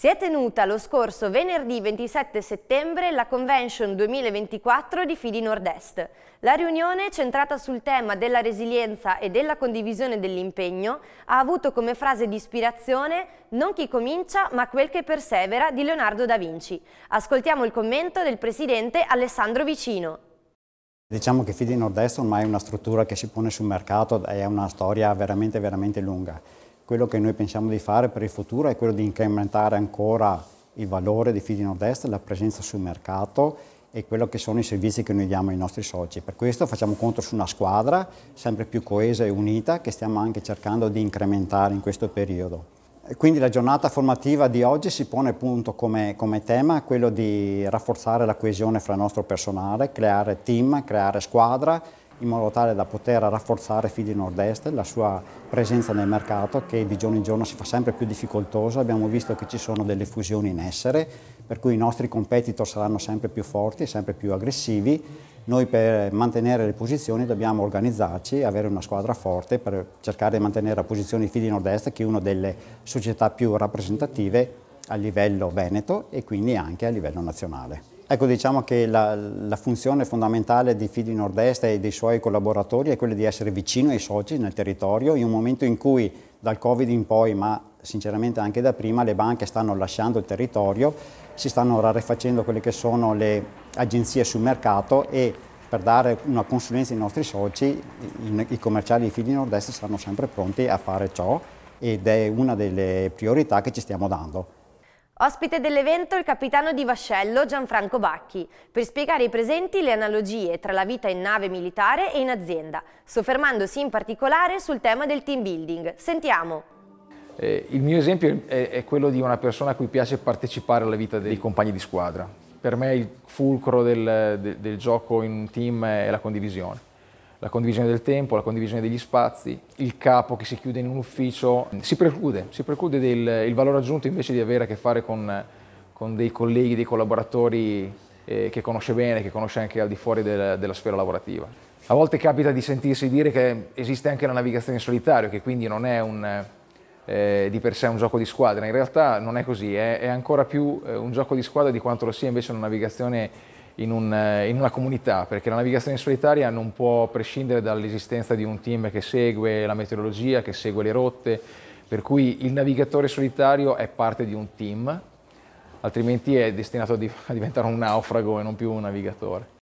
Si è tenuta lo scorso venerdì 27 settembre la Convention 2024 di Fidi Nord-Est. La riunione, centrata sul tema della resilienza e della condivisione dell'impegno, ha avuto come frase di ispirazione Non chi comincia ma quel che persevera di Leonardo da Vinci. Ascoltiamo il commento del presidente Alessandro Vicino. Diciamo che Fidi Nord-Est ormai è una struttura che si pone sul mercato e ha una storia veramente, veramente lunga quello che noi pensiamo di fare per il futuro è quello di incrementare ancora il valore di Fidi Nord-Est, la presenza sul mercato e quello che sono i servizi che noi diamo ai nostri soci. Per questo facciamo conto su una squadra sempre più coesa e unita che stiamo anche cercando di incrementare in questo periodo. Quindi la giornata formativa di oggi si pone appunto come, come tema quello di rafforzare la coesione fra il nostro personale, creare team, creare squadra, in modo tale da poter rafforzare Fidi Nord-Est, la sua presenza nel mercato che di giorno in giorno si fa sempre più difficoltosa, abbiamo visto che ci sono delle fusioni in essere, per cui i nostri competitor saranno sempre più forti e sempre più aggressivi, noi per mantenere le posizioni dobbiamo organizzarci avere una squadra forte per cercare di mantenere la posizione di Fidi Nord-Est che è una delle società più rappresentative a livello veneto e quindi anche a livello nazionale. Ecco, diciamo che la, la, funzione fondamentale di Fidi Nord-Est e dei suoi collaboratori è quella di essere vicino ai soci nel territorio in un momento in cui dal Covid in poi, ma sinceramente anche da prima, le banche stanno lasciando il territorio, si stanno rarefacendo quelle che sono le agenzie sul mercato e per dare una consulenza ai nostri soci, i commerciali di Fidi Nord-Est saranno sempre pronti a fare ciò ed è una delle priorità che ci stiamo dando. Ospite dell'evento il capitano di vascello Gianfranco Bacchi, per spiegare ai presenti le analogie tra la vita in nave militare e in azienda, soffermandosi in particolare sul tema del team building. Sentiamo! Eh, il mio esempio è, è, quello di una persona a cui piace partecipare alla vita dei compagni di squadra. Per me il fulcro del, del, del gioco in un team è la condivisione la condivisione del tempo, la condivisione degli spazi, il capo che si chiude in un ufficio, si preclude, si preclude del, il valore aggiunto invece di avere a che fare con, con dei colleghi, dei collaboratori eh, che conosce bene, che conosce anche al di fuori del, della sfera lavorativa. A volte capita di sentirsi dire che esiste anche la navigazione in solitario, che quindi non è un, eh, di per sé un gioco di squadra, in realtà non è così, è, è ancora più eh, un gioco di squadra di quanto lo sia invece una navigazione in, un, eh, in, una comunità, perché la navigazione solitaria non può prescindere dall'esistenza di un team che segue la meteorologia, che segue le rotte, per cui il navigatore solitario è parte di un team, altrimenti è destinato a diventare un naufrago e non più un navigatore.